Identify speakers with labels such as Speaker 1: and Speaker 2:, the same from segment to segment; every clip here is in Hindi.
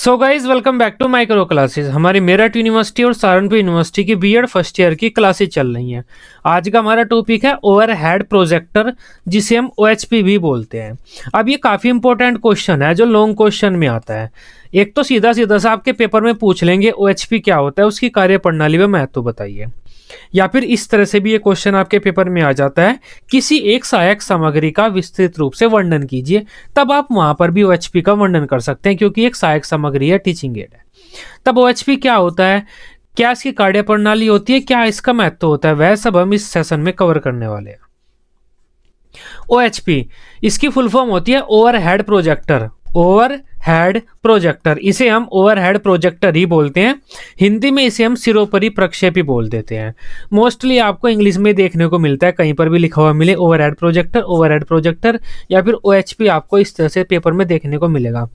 Speaker 1: so guys welcome back to micro classes हमारी मेरठ यूनिवर्सिटी और सहारनपुर यूनिवर्सिटी की बीएड फर्स्ट ईयर की क्लासेस चल रही हैं आज का हमारा टॉपिक है ओवरहेड प्रोजेक्टर जिसे हम ओ भी बोलते हैं अब ये काफ़ी इंपॉर्टेंट क्वेश्चन है जो लॉन्ग क्वेश्चन में आता है एक तो सीधा सीधा सा आपके पेपर में पूछ लेंगे ओ क्या होता है उसकी कार्य प्रणाली में महत्व बताइए या फिर इस तरह से भी ये क्वेश्चन आपके पेपर में आ जाता है किसी एक सहायक सामग्री का विस्तृत रूप से वर्णन कीजिए तब आप वहां पर भी ओ का वर्णन कर सकते हैं क्योंकि एक सहायक सामग्री है टीचिंग एड है तब ओ क्या होता है क्या इसकी कार्य प्रणाली होती है क्या इसका महत्व होता है वह सब हम इस सेशन में कवर करने वाले हैं ओ इसकी फुल फॉर्म होती है overhead projector overhead projector इसे हम ओवर हेड प्रोजेक्टर ही बोलते हैं हिंदी में इसे हम सिरोपरी प्रक्षेप ही बोल देते हैं मोस्टली आपको इंग्लिश में देखने को मिलता है कहीं पर भी लिखा हुआ मिले overhead projector overhead projector या फिर ओ आपको इस तरह से पेपर में देखने को मिलेगा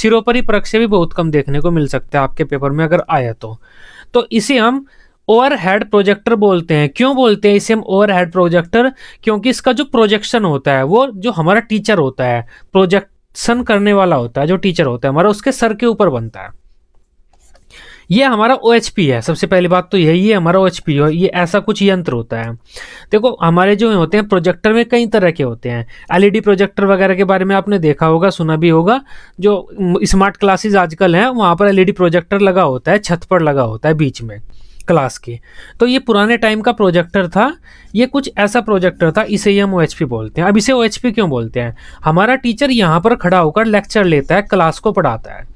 Speaker 1: सिरोपरी प्रक्षेप भी बहुत कम देखने को मिल सकता है आपके पेपर में अगर आया तो, तो इसे हम ओवर हेड प्रोजेक्टर बोलते हैं क्यों बोलते हैं इसे हम ओवर हेड प्रोजेक्टर क्योंकि इसका जो प्रोजेक्शन होता है वो जो हमारा टीचर होता है प्रोजेक्ट सन करने वाला होता है जो टीचर होता है हमारा उसके सर के ऊपर बनता है ये हमारा ओ है सबसे पहली बात तो यही है हमारा ओ एच पी ये ऐसा कुछ यंत्र होता है देखो हमारे जो होते हैं प्रोजेक्टर में कई तरह के होते हैं एलईडी प्रोजेक्टर e वगैरह के बारे में आपने देखा होगा सुना भी होगा जो स्मार्ट क्लासेस आजकल हैं वहाँ पर एलईडी प्रोजेक्टर e लगा होता है छत पर लगा होता है बीच में क्लास की तो ये पुराने टाइम का प्रोजेक्टर था ये कुछ ऐसा प्रोजेक्टर था इसे ही हम ओ बोलते हैं अब इसे ओ क्यों बोलते हैं हमारा टीचर यहाँ पर खड़ा होकर लेक्चर लेता है क्लास को पढ़ाता है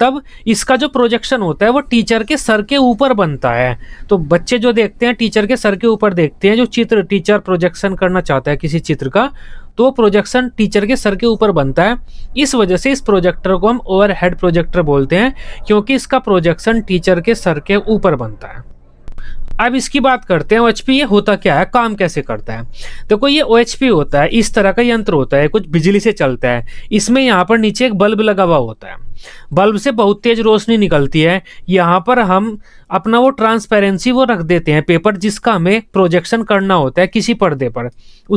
Speaker 1: तब इसका जो प्रोजेक्शन होता है वो टीचर के सर के ऊपर बनता है तो बच्चे जो देखते हैं टीचर के सर के ऊपर देखते हैं जो चित्र टीचर प्रोजेक्शन करना चाहता है किसी चित्र का तो प्रोजेक्शन टीचर के सर के ऊपर बनता है इस वजह से इस प्रोजेक्टर को हम ओवरहेड प्रोजेक्टर बोलते हैं क्योंकि इसका प्रोजेक्शन टीचर के सर के ऊपर बनता है अब इसकी बात करते हैं ओ ये होता क्या है काम कैसे करता है देखो ये ओ होता है इस तरह का यंत्र होता है कुछ बिजली से चलता है इसमें यहाँ पर नीचे एक बल्ब लगा हुआ होता है बल्ब से बहुत तेज रोशनी निकलती है यहाँ पर हम अपना वो ट्रांसपेरेंसी वो रख देते हैं पेपर जिसका हमें प्रोजेक्शन करना होता है किसी पर्दे पर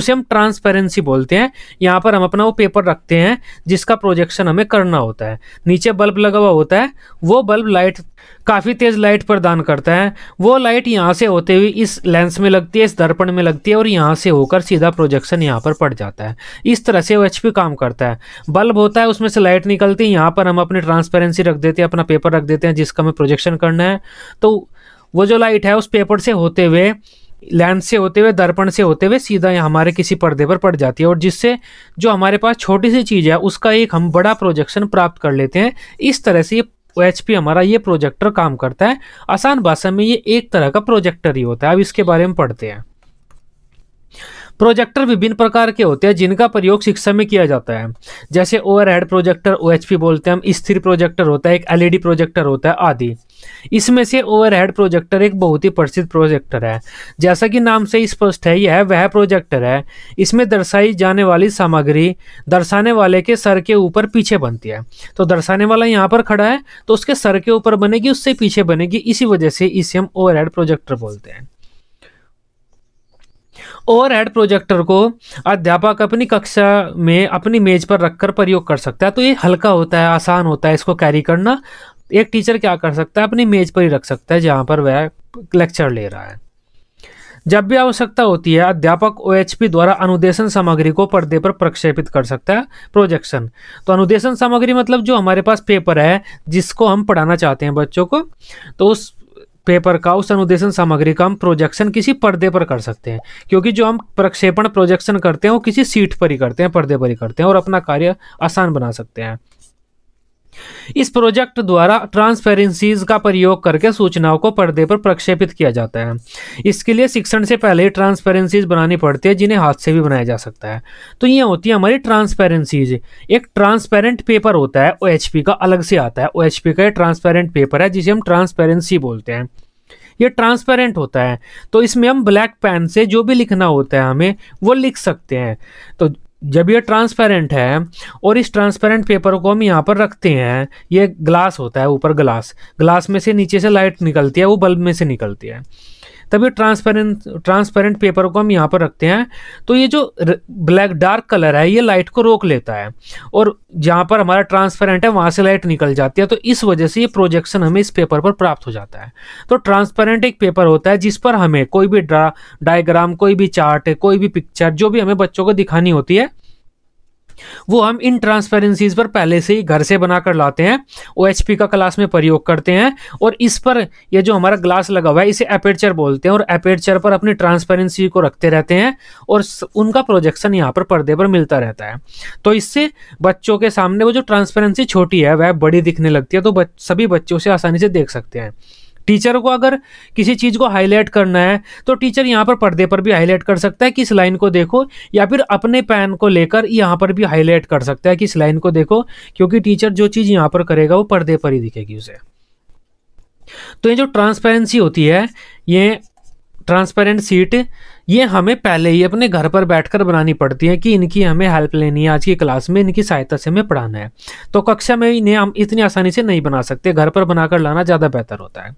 Speaker 1: उसे हम ट्रांसपेरेंसी बोलते हैं यहाँ पर हम अपना वो पेपर रखते हैं जिसका प्रोजेक्शन हमें करना होता है नीचे बल्ब लगा हुआ होता है वो बल्ब लाइट काफ़ी तेज़ लाइट प्रदान करता है वो लाइट यहाँ से होते हुए इस लेंस में लगती है इस दर्पण में लगती है और यहाँ से होकर सीधा प्रोजेक्शन यहाँ पर पड़ जाता है इस तरह से वो एच काम करता है बल्ब होता है उसमें से लाइट निकलती है यहाँ पर हम अपनी ट्रांसपेरेंसी रख देते हैं अपना पेपर रख देते हैं जिसका हमें प्रोजेक्शन करना है तो वो जो लाइट है उस पेपर से होते हुए लेंस से होते हुए दर्पण से होते हुए सीधा हमारे किसी पर्दे पर पड़ जाती है और जिससे जो हमारे पास छोटी सी चीज़ है उसका एक हम बड़ा प्रोजेक्शन प्राप्त कर लेते हैं इस तरह से ये एच हमारा ये प्रोजेक्टर काम करता है आसान भाषा में ये एक तरह का प्रोजेक्टर ही होता है अब इसके बारे में पढ़ते हैं प्रोजेक्टर विभिन्न प्रकार के होते हैं जिनका प्रयोग शिक्षा में किया जाता है जैसे ओवरहेड प्रोजेक्टर ओएचपी बोलते हैं हम स्थिर प्रोजेक्टर होता है एक एलईडी प्रोजेक्टर e होता है आदि इसमें से ओवरहेड प्रोजेक्टर एक बहुत ही प्रसिद्ध प्रोजेक्टर है जैसा कि नाम से स्पष्ट है यह वह प्रोजेक्टर है इसमें दर्शाई जाने वाली सामग्री दर्शाने वाले के सर के ऊपर पीछे बनती है तो दर्शाने वाला यहाँ पर खड़ा है तो उसके सर के ऊपर बनेगी उससे पीछे बनेगी इसी वजह से इसे हम ओवर प्रोजेक्टर बोलते हैं ओवरहेड प्रोजेक्टर को अध्यापक अपनी कक्षा में अपनी मेज पर रखकर प्रयोग कर सकता है तो ये हल्का होता है आसान होता है इसको कैरी करना एक टीचर क्या कर सकता है अपनी मेज पर ही रख सकता है जहाँ पर वह लेक्चर ले रहा है जब भी आवश्यकता होती है अध्यापक ओ द्वारा अनुदेशन सामग्री को पर्दे पर प्रक्षेपित कर सकता है प्रोजेक्शन तो अनुदेशन सामग्री मतलब जो हमारे पास पेपर है जिसको हम पढ़ाना चाहते हैं बच्चों को तो उस पेपर का उस अनुदेशन सामग्री का हम प्रोजेक्शन किसी पर्दे पर कर सकते हैं क्योंकि जो हम प्रक्षेपण प्रोजेक्शन करते हैं वो किसी सीट पर ही करते हैं पर्दे पर ही करते हैं और अपना कार्य आसान बना सकते हैं इस प्रोजेक्ट द्वारा ट्रांसपेरेंसीज का प्रयोग करके सूचनाओं को पर्दे पर प्रक्षेपित किया जाता है इसके लिए शिक्षण से पहले ही ट्रांसपेरेंसीज बनानी पड़ती है जिन्हें हाथ से भी बनाया जा सकता है तो ये होती है हमारी ट्रांसपेरेंसीज एक ट्रांसपेरेंट पेपर होता है ओ का अलग से आता है ओ का ट्रांसपेरेंट पेपर है जिसे हम ट्रांसपेरेंसी बोलते हैं ये ट्रांसपेरेंट होता है तो इसमें हम ब्लैक पेन से जो भी लिखना होता है हमें वो लिख सकते हैं तो जब ये ट्रांसपेरेंट है और इस ट्रांसपेरेंट पेपर को हम यहाँ पर रखते हैं ये ग्लास होता है ऊपर ग्लास ग्लास में से नीचे से लाइट निकलती है वो बल्ब में से निकलती है तभी ट्रांसपेरेंट ट्रांसपेरेंट पेपर को हम यहाँ पर रखते हैं तो ये जो ब्लैक डार्क कलर है ये लाइट को रोक लेता है और जहाँ पर हमारा ट्रांसपेरेंट है वहाँ से लाइट निकल जाती है तो इस वजह से ये प्रोजेक्शन हमें इस पेपर पर प्राप्त हो जाता है तो ट्रांसपेरेंट एक पेपर होता है जिस पर हमें कोई भी डायग्राम कोई भी चार्ट कोई भी पिक्चर जो भी हमें बच्चों को दिखानी होती है वो हम इन ट्रांसपेरेंसीज पर पहले से ही घर से बनाकर लाते हैं ओ का क्लास में प्रयोग करते हैं और इस पर ये जो हमारा ग्लास लगा हुआ है इसे एपेचर बोलते हैं और एपेचर पर अपनी ट्रांसपेरेंसी को रखते रहते हैं और उनका प्रोजेक्शन यहाँ पर पर्दे पर मिलता रहता है तो इससे बच्चों के सामने वो जो ट्रांसपेरेंसी छोटी है वह बड़ी दिखने लगती है तो बच, सभी बच्चों से आसानी से देख सकते हैं टीचर को अगर किसी चीज़ को हाईलाइट करना है तो टीचर यहाँ पर पर्दे पर भी हाईलाइट कर सकता है कि इस लाइन को देखो या फिर अपने पैन को लेकर यहाँ पर भी हाईलाइट कर सकता है कि इस लाइन को देखो क्योंकि टीचर जो चीज़ यहाँ पर करेगा वो पर्दे पर ही दिखेगी उसे तो ये जो ट्रांसपेरेंसी होती है ये ट्रांसपेरेंट सीट ये हमें पहले ही अपने घर पर बैठकर बनानी पड़ती है कि इनकी हमें हेल्प लेनी है आज की क्लास में इनकी सहायता से हमें पढ़ाना है तो कक्षा में इन्हें हम इतनी आसानी से नहीं बना सकते घर पर बनाकर लाना ज़्यादा बेहतर होता है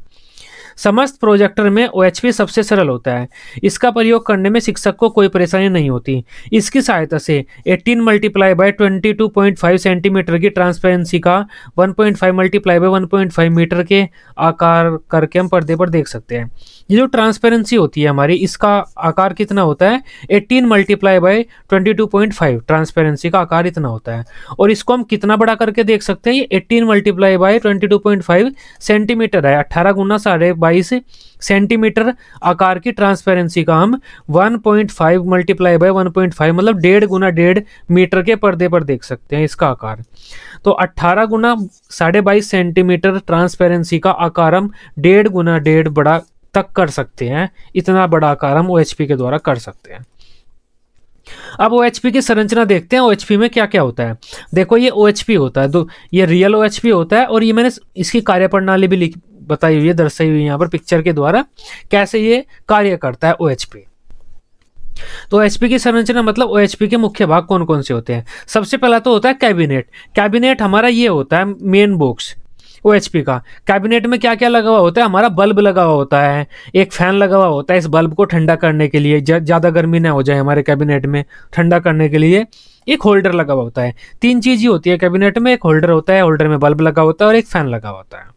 Speaker 1: समस्त प्रोजेक्टर में ओ सबसे सरल होता है इसका प्रयोग करने में शिक्षक को कोई परेशानी नहीं होती इसकी सहायता से 18 मल्टीप्लाई बाय 22.5 सेंटीमीटर की ट्रांसपेरेंसी का 1.5 मल्टीप्लाई बाय 1.5 मीटर के आकार करके हम पर्दे पर देख सकते हैं ये जो ट्रांसपेरेंसी होती है हमारी इसका आकार कितना होता है 18 मल्टीप्लाई बाय 22.5 ट्रांसपेरेंसी का आकार इतना होता है और इसको हम कितना बड़ा करके देख सकते हैं ये 18 मल्टीप्लाई बाय 22.5 सेंटीमीटर है 18 गुना साढ़े 22 सेंटीमीटर आकार की ट्रांसपेरेंसी का हम 1.5 point five multiply by one मतलब डेढ़ गुना डेढ़ मीटर के पर्दे पर देख सकते हैं इसका आकार तो 18 गुना साढ़े बाईस सेंटीमीटर ट्रांसपेरेंसी का आकार हम डेढ़ गुना डेढ़ बड़ा तक कर सकते हैं इतना बड़ा आकार हम ओ के द्वारा कर सकते हैं अब ओ की संरचना देखते हैं ओ में क्या क्या होता है देखो ये ओ होता है तो ये रियल ओ होता है और ये मैंने इसकी कार्यप्रणाली भी बताई हुई है दर्शाई हुई यहाँ पर पिक्चर के द्वारा कैसे ये कार्य करता है ओ तो ओ की संरचना मतलब ओ के मुख्य भाग कौन कौन से होते हैं सबसे पहला तो होता है कैबिनेट कैबिनेट हमारा ये होता है मेन बॉक्स ओ का कैबिनेट में क्या क्या लगा हुआ होता है हमारा बल्ब लगा हुआ होता है एक फैन लगा हुआ होता है इस बल्ब को ठंडा करने के लिए ज़्यादा गर्मी ना हो जाए हमारे कैबिनेट में ठंडा करने के लिए एक होल्डर लगा हुआ होता है तीन चीज़ ही होती है कैबिनेट में एक होल्डर होता है होल्डर में बल्ब लगा होता है और एक फैन लगा होता है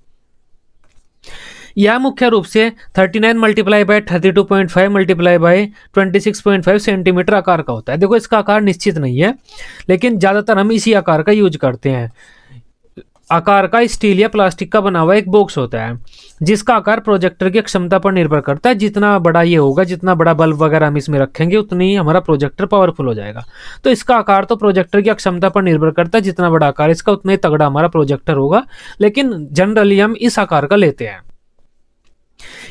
Speaker 1: यह मुख्य रूप से 39 nine multiply by thirty two point five multiply by twenty six point five centimetre आकार का होता है देखो इसका आकार निश्चित नहीं है लेकिन ज़्यादातर हम इसी आकार का यूज करते हैं आकार का स्टील या प्लास्टिक का बना हुआ एक बॉक्स होता है जिसका आकार प्रोजेक्टर की क्षमता पर निर्भर करता है जितना बड़ा ये होगा जितना बड़ा बल्ब वगैरह हम इसमें रखेंगे उतनी ही हमारा प्रोजेक्टर पावरफुल हो जाएगा तो इसका आकार तो प्रोजेक्टर की क्षमता पर निर्भर करता है जितना बड़ा आकार इसका उतना ही तगड़ा हमारा प्रोजेक्टर होगा लेकिन जनरली हम इस आकार का लेते हैं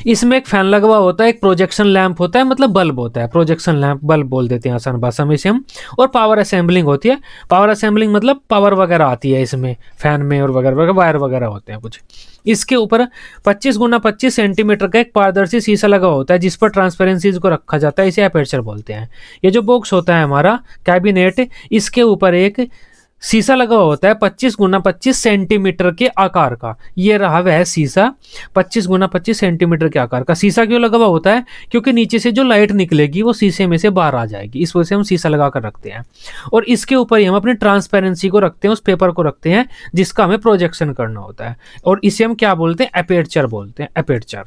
Speaker 1: इसमें एक फैन लगवा होता है एक प्रोजेक्शन लैम्प होता है मतलब बल्ब होता है प्रोजेक्शन लैम्प बल्ब बोल देते हैं आसान भाषा में इसे हम और पावर असेंबलिंग होती है पावर असेंबलिंग मतलब पावर वगैरह आती है इसमें फैन में और वगैरह वगैरह वायर वगैरह होते हैं कुछ इसके ऊपर 25 गुना 25 सेंटीमीटर का एक पारदर्शी शीशा लगा होता है जिस पर ट्रांसपेरेंसीज को रखा जाता है इसे अपेचर बोलते हैं ये जो बॉक्स होता है हमारा कैबिनेट इसके ऊपर एक शीशा लगा होता है 25 गुना 25 सेंटीमीटर के आकार का ये रहा वह शीशा 25 गुना 25 सेंटीमीटर के आकार का सीसा क्यों लगा हुआ होता है क्योंकि नीचे से जो लाइट निकलेगी वो शीशे में से बाहर आ जाएगी इस वजह से हम शीशा लगा कर रखते हैं और इसके ऊपर ही हम अपनी ट्रांसपेरेंसी को रखते हैं उस पेपर को रखते हैं जिसका हमें प्रोजेक्शन करना होता है और इसे हम क्या बोलते हैं अपेडचर बोलते हैं अपेडचर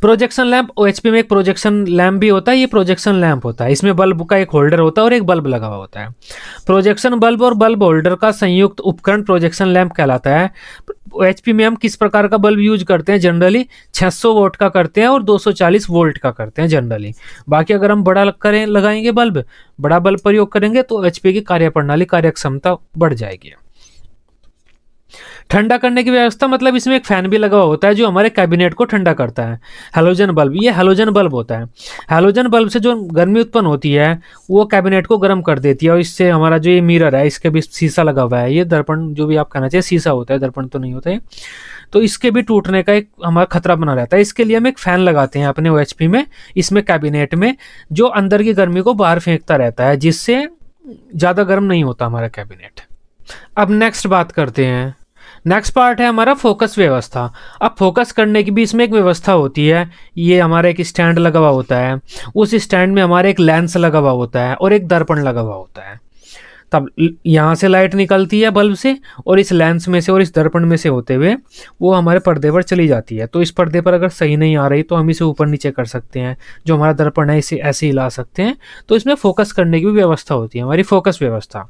Speaker 1: प्रोजेक्शन लैंप ओ में एक प्रोजेक्शन लैंप भी होता है ये प्रोजेक्शन लैंप होता है इसमें बल्ब का एक होल्डर होता है और एक बल्ब लगा हुआ होता है प्रोजेक्शन बल्ब और बल्ब होल्डर का संयुक्त उपकरण प्रोजेक्शन लैंप कहलाता है ओ में हम किस प्रकार का बल्ब यूज करते हैं जनरली 600 वोल्ट का करते हैं और 240 वोल्ट का करते हैं जनरली बाकी अगर हम बड़ा करें लगाएंगे बल्ब बड़ा बल्ब प्रयोग करेंगे तो एच की कार्यप्रणाली कार्यक्षमता बढ़ जाएगी ठंडा करने की व्यवस्था मतलब इसमें एक फैन भी लगा होता है जो हमारे कैबिनेट को ठंडा करता है हेलोजन बल्ब ये हेलोजन बल्ब होता है हेलोजन बल्ब से जो गर्मी उत्पन्न होती है वो कैबिनेट को गर्म कर देती है और इससे हमारा जो ये मिरर है इसके भी शीशा लगा हुआ है ये दर्पण जो भी आप कहना चाहिए शीशा होता है दर्पण तो नहीं होता है तो इसके भी टूटने का एक हमारा खतरा बना रहता है इसके लिए हम एक फ़ैन लगाते हैं अपने ओ में इसमें कैबिनेट में जो अंदर की गर्मी को बाहर फेंकता रहता है जिससे ज़्यादा गर्म नहीं होता हमारा कैबिनेट अब नेक्स्ट बात करते हैं नेक्स्ट पार्ट है हमारा फोकस व्यवस्था अब फोकस करने की भी इसमें एक व्यवस्था होती है ये हमारा एक स्टैंड लगा हुआ होता है उस स्टैंड में हमारा एक लेंस लगा हुआ होता है और एक दर्पण लगा हुआ होता है तब यहाँ से लाइट निकलती है बल्ब से और इस लेंस में से और इस दर्पण में से होते हुए वो हमारे पर्दे पर चली जाती है तो इस पर्दे पर अगर सही नहीं आ रही तो हम इसे ऊपर नीचे कर सकते हैं जो हमारा दर्पण है इसे ऐसे ही हिला सकते हैं तो इसमें फोकस करने की भी व्यवस्था होती है हमारी फोकस व्यवस्था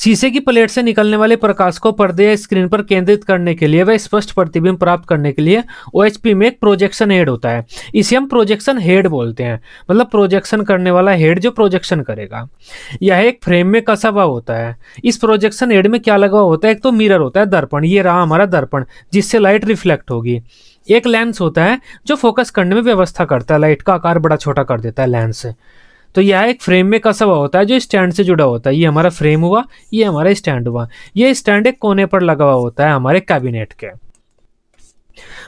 Speaker 1: शीशे की प्लेट से निकलने वाले प्रकाश को पर्दे या स्क्रीन पर केंद्रित करने के लिए व स्पष्ट प्रतिबिंब प्राप्त करने के लिए ओ में एक प्रोजेक्शन हेड होता है इसे हम प्रोजेक्शन हेड बोलते हैं मतलब प्रोजेक्शन करने वाला हेड जो प्रोजेक्शन करेगा यह एक फ्रेम में कसा हुआ होता है इस प्रोजेक्शन हेड में क्या लगा होता है एक तो मिरर होता है दर्पण ये रहा हमारा दर्पण जिससे लाइट रिफ्लेक्ट होगी एक लेंस होता है जो फोकस करने में व्यवस्था करता है लाइट का आकार बड़ा छोटा कर देता है लेंस तो यह एक फ्रेम में कसा हुआ होता है जो स्टैंड से जुड़ा होता है ये हमारा फ्रेम हुआ ये हमारा स्टैंड हुआ ये स्टैंड एक कोने पर लगा हुआ होता है हमारे कैबिनेट के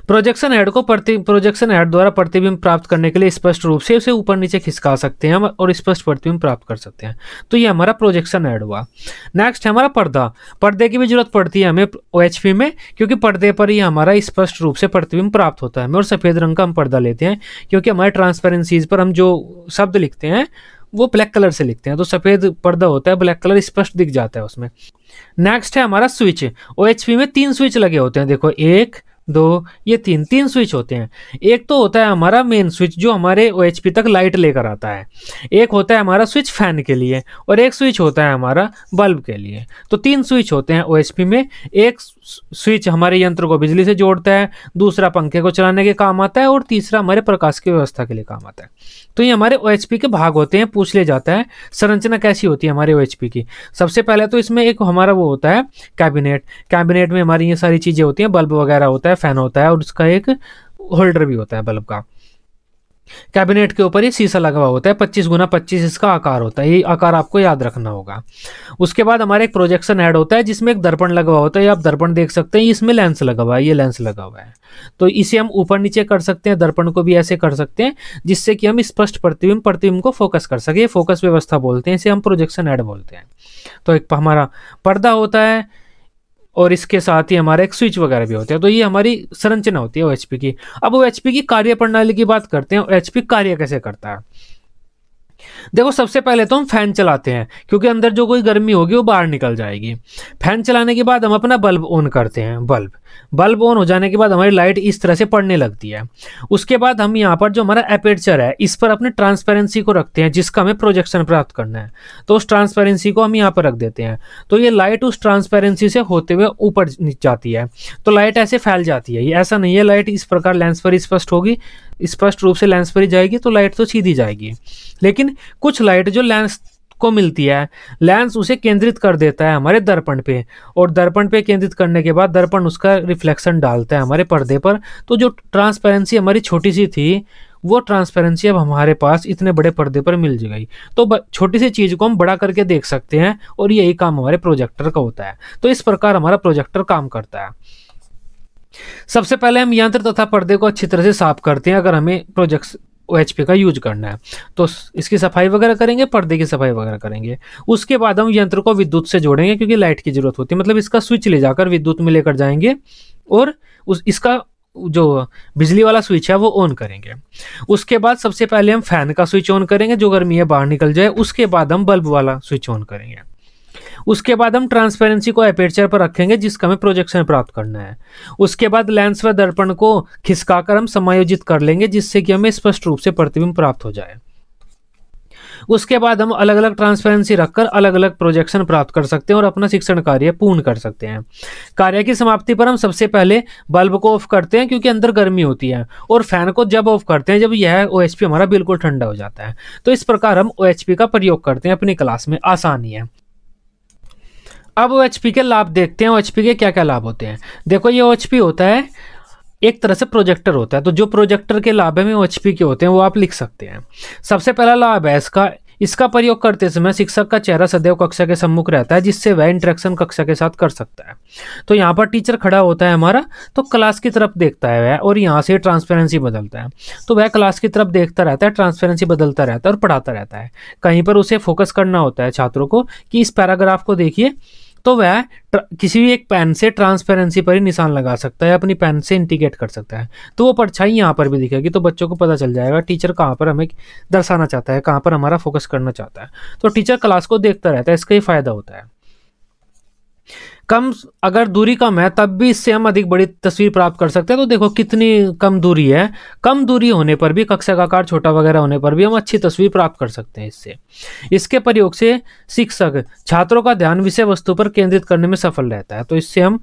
Speaker 1: प्रोजेक्शन हेड को प्रति प्रोजेक्शन हेड द्वारा प्रतिबिंब प्राप्त करने के लिए स्पष्ट रूप से उसे ऊपर नीचे खिसका सकते हैं और स्पष्ट प्रतिबिंब प्राप्त कर सकते हैं तो ये हमारा प्रोजेक्शन हेड हुआ नेक्स्ट हमारा पर्दा पर्दे की भी जरूरत पड़ती है हमें ओ में क्योंकि पर्दे पर ही हमारा स्पष्ट रूप से प्रतिबिंब प्राप्त होता है हमें और सफ़ेद रंग का हम पर्दा लेते हैं क्योंकि हमारे ट्रांसपेरेंसीज पर हम जो शब्द लिखते हैं वो ब्लैक कलर से लिखते हैं तो सफ़ेद पर्दा होता है ब्लैक कलर स्पष्ट दिख जाता है उसमें नेक्स्ट है हमारा स्विच ओ में तीन स्विच लगे होते हैं देखो एक दो ये तीन तीन स्विच होते हैं एक तो होता है हमारा मेन स्विच जो हमारे ओ तक लाइट लेकर आता है एक होता है हमारा स्विच फैन के लिए और एक स्विच होता है हमारा बल्ब के लिए तो तीन स्विच होते हैं ओ में एक स्विच हमारे यंत्र को बिजली से जोड़ता है दूसरा पंखे को चलाने के काम आता है और तीसरा हमारे प्रकाश की व्यवस्था के लिए काम आता है तो ये हमारे ओ के भाग होते हैं पूछ ले जाता है संरचना कैसी होती है हमारे ओ की सबसे पहले तो इसमें एक हमारा वो होता है कैबिनेट कैबिनेट में हमारी ये सारी चीज़ें होती हैं बल्ब वगैरह होता है फ़ैन होता है और उसका एक होल्डर भी होता है बल्ब का कैबिनेट के ऊपर ये शीशा लगा हुआ होता है पच्चीस गुना पच्चीस इसका आकार होता है ये आकार आपको याद रखना होगा उसके बाद हमारे एक प्रोजेक्शन ऐड होता है जिसमें एक दर्पण लगा हुआ होता है आप दर्पण देख सकते हैं इसमें लेंस लगा हुआ है ये लेंस लगा हुआ है तो इसे हम ऊपर नीचे कर सकते हैं दर्पण को भी ऐसे कर सकते हैं जिससे कि हम स्पष्ट प्रतिबिंब प्रतिबिंब को फोकस कर सके फोकस व्यवस्था बोलते हैं इसे हम प्रोजेक्शन ऐड बोलते हैं तो एक हमारा पर्दा होता है और इसके साथ ही हमारा एक स्विच वगैरह भी होता है तो ये हमारी संरचना होती है ओ की अब ओ की कार्य प्रणाली की बात करते हैं ओ कार्य कैसे करता है देखो सबसे पहले तो हम फैन चलाते हैं क्योंकि अंदर जो कोई गर्मी होगी वो बाहर निकल जाएगी फैन चलाने के बाद हम अपना बल्ब ऑन करते हैं बल्ब बल्ब ऑन हो जाने के बाद हमारी लाइट इस तरह से पड़ने लगती है उसके बाद हम यहाँ पर जो हमारा एपेचर है इस पर अपने ट्रांसपेरेंसी को रखते हैं जिसका हमें प्रोजेक्शन प्राप्त करना है तो उस ट्रांसपेरेंसी को हम यहाँ पर रख देते हैं तो ये लाइट उस ट्रांसपेरेंसी से होते हुए ऊपर जाती है तो लाइट ऐसे फैल जाती है ये ऐसा नहीं है लाइट इस प्रकार लेंस पर स्पष्ट होगी स्पष्ट रूप से लेंस पर ही जाएगी तो लाइट तो सीधी जाएगी लेकिन कुछ लाइट जो लेंस को मिलती है लेंस उसे केंद्रित कर देता है हमारे दर्पण पे और दर्पण पे केंद्रित करने के बाद दर्पण उसका रिफ्लेक्शन डालता है हमारे पर्दे पर तो जो ट्रांसपेरेंसी हमारी छोटी सी थी वो ट्रांसपेरेंसी अब हमारे पास इतने बड़े पर्दे पर मिल गई तो छोटी सी चीज़ को हम बड़ा करके देख सकते हैं और यही काम हमारे प्रोजेक्टर का होता है तो इस प्रकार हमारा प्रोजेक्टर काम करता है सबसे पहले हम यंत्र तथा पर्दे को अच्छी तरह से साफ करते हैं अगर हमें प्रोजेक्ट एच का यूज करना है तो इसकी सफाई वगैरह करेंगे पर्दे की सफाई वगैरह करेंगे उसके बाद हम यंत्र को विद्युत से जोड़ेंगे क्योंकि लाइट की जरूरत होती है मतलब इसका स्विच ले जाकर विद्युत में लेकर जाएंगे और उस इसका जो बिजली वाला स्विच है वो ऑन करेंगे उसके बाद सबसे पहले हम फैन का स्विच ऑन करेंगे जो गर्मी है बाहर निकल जाए उसके बाद हम बल्ब वाला स्विच ऑन करेंगे उसके बाद हम ट्रांसपेरेंसी को अपेचर पर रखेंगे जिसका हमें प्रोजेक्शन प्राप्त करना है उसके बाद लेंस व दर्पण को खिसकाकर हम समायोजित कर लेंगे जिससे कि हमें स्पष्ट रूप से प्रतिबिंब प्राप्त हो जाए उसके बाद हम अलग अलग ट्रांसपेरेंसी रखकर अलग अलग प्रोजेक्शन प्राप्त कर सकते हैं और अपना शिक्षण कार्य पूर्ण कर सकते हैं कार्य की समाप्ति पर हम सबसे पहले बल्ब को ऑफ करते हैं क्योंकि अंदर गर्मी होती है और फैन को जब ऑफ करते हैं जब यह ओ हमारा बिल्कुल ठंडा हो जाता है तो इस प्रकार हम ओ का प्रयोग करते हैं अपनी क्लास में आसानी है अब ओ के लाभ देखते हैं ओ के क्या क्या लाभ होते हैं देखो ये ओ होता है एक तरह से प्रोजेक्टर होता है तो जो प्रोजेक्टर के लाभ है में ओ के होते हैं वो आप लिख सकते हैं सबसे पहला लाभ है इसका इसका प्रयोग करते समय शिक्षक का चेहरा सदैव कक्षा के सम्मुख रहता है जिससे वह इंट्रैक्शन कक्षा के साथ कर सकता है तो यहाँ पर टीचर खड़ा होता है हमारा तो क्लास की तरफ देखता है वह और यहाँ से ट्रांसपेरेंसी बदलता है तो वह क्लास की तरफ देखता रहता है ट्रांसपेरेंसी बदलता रहता है और पढ़ाता रहता है कहीं पर उसे फोकस करना होता है छात्रों को कि इस पैराग्राफ को देखिए तो वह किसी भी एक पेन से ट्रांसपेरेंसी पर ही निशान लगा सकता है अपनी पेन से इंटीग्रेट कर सकता है तो वो परछाई यहाँ पर भी दिखेगी तो बच्चों को पता चल जाएगा टीचर कहाँ पर हमें दर्शाना चाहता है कहाँ पर हमारा फोकस करना चाहता है तो टीचर क्लास को देखता रहता है इसका ही फायदा होता है कम अगर दूरी कम है तब भी इससे हम अधिक बड़ी तस्वीर प्राप्त कर सकते हैं तो देखो कितनी कम दूरी है कम दूरी होने पर भी कक्षा का आकार छोटा वगैरह होने पर भी हम अच्छी तस्वीर प्राप्त कर सकते हैं इससे इसके प्रयोग से शिक्षक छात्रों का ध्यान विषय वस्तु पर केंद्रित करने में सफल रहता है तो इससे हम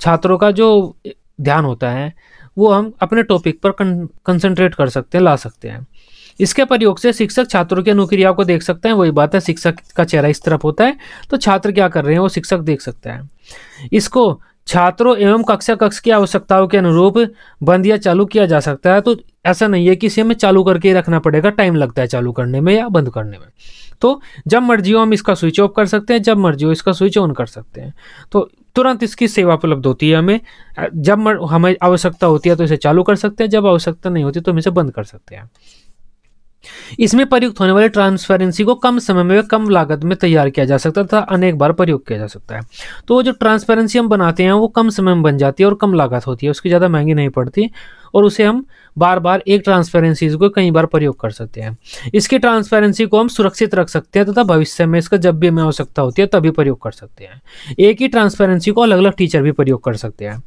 Speaker 1: छात्रों का जो ध्यान होता है वो हम अपने टॉपिक पर कंसंट्रेट कर सकते हैं ला सकते हैं इसके प्रयोग से शिक्षक छात्रों की अनुक्रिया को देख सकते हैं वही बात है शिक्षक का चेहरा इस तरफ होता है तो छात्र क्या कर रहे हैं वो शिक्षक देख सकता है इसको छात्रों एवं कक्षा कक्ष की आवश्यकताओं के अनुरूप बंद या चालू किया जा सकता है तो ऐसा नहीं है कि इसे हमें चालू करके ही रखना पड़ेगा टाइम लगता है चालू करने में या बंद करने में तो जब मर्जी हो हम इसका स्विच ऑफ कर सकते हैं जब मर्जी हो इसका स्विच ऑन कर सकते हैं तो तुरंत इसकी सेवा उपलब्ध होती है हमें जब हमें आवश्यकता होती है तो इसे चालू कर सकते हैं जब आवश्यकता नहीं होती तो हम इसे बंद कर सकते हैं इसमें प्रयुक्त होने वाली ट्रांसपेरेंसी को कम समय में कम लागत में तैयार किया जा सकता है तथा अनेक बार प्रयोग किया जा सकता है तो जो ट्रांसपेरेंसी हम बनाते हैं वो कम समय में बन जाती है और कम लागत होती है उसकी ज़्यादा महंगी नहीं पड़ती और उसे हम बार बार एक ट्रांसपेरेंसीज को कई बार प्रयोग कर सकते हैं इसकी ट्रांसपेरेंसी को हम सुरक्षित रख सकते हैं तथा भविष्य में इसका जब भी हमें आवश्यकता होती है तभी प्रयोग कर सकते हैं एक ही ट्रांसपेरेंसी को अलग अलग टीचर भी प्रयोग कर सकते हैं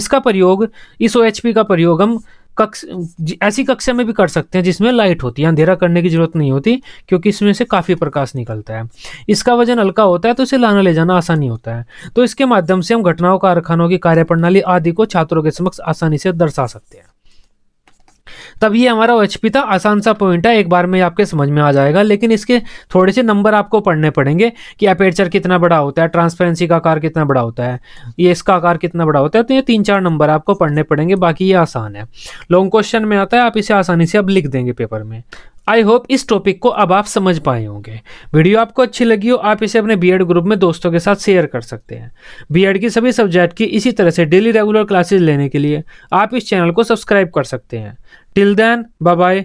Speaker 1: इसका प्रयोग इस ओ का प्रयोग हम कक्ष ऐसी कक्षा में भी कर सकते हैं जिसमें लाइट होती है अंधेरा करने की जरूरत नहीं होती क्योंकि इसमें से काफ़ी प्रकाश निकलता है इसका वजन हल्का होता है तो इसे लाना ले जाना आसानी होता है तो इसके माध्यम से हम घटनाओं कारखानों की कार्यप्रणाली आदि को छात्रों के समक्ष आसानी से दर्शा सकते हैं तब ये हमारा ओ था आसान सा पॉइंट है एक बार में आपके समझ में आ जाएगा लेकिन इसके थोड़े से नंबर आपको पढ़ने पड़ेंगे कि अपेचर कितना बड़ा होता है ट्रांसपेरेंसी का आकार कितना बड़ा होता है ये इसका आकार कितना बड़ा होता है तो ये तीन चार नंबर आपको पढ़ने पड़ेंगे बाकी ये आसान है लॉन्ग क्वेश्चन में आता है आप इसे आसानी से अब लिख देंगे पेपर में आई होप इस टॉपिक को अब आप समझ पाए होंगे वीडियो आपको अच्छी लगी हो आप इसे अपने बीएड ग्रुप में दोस्तों के साथ शेयर कर सकते हैं बीएड की सभी सब्जेक्ट की इसी तरह से डेली रेगुलर क्लासेज लेने के लिए आप इस चैनल को सब्सक्राइब कर सकते हैं टिल देन बाय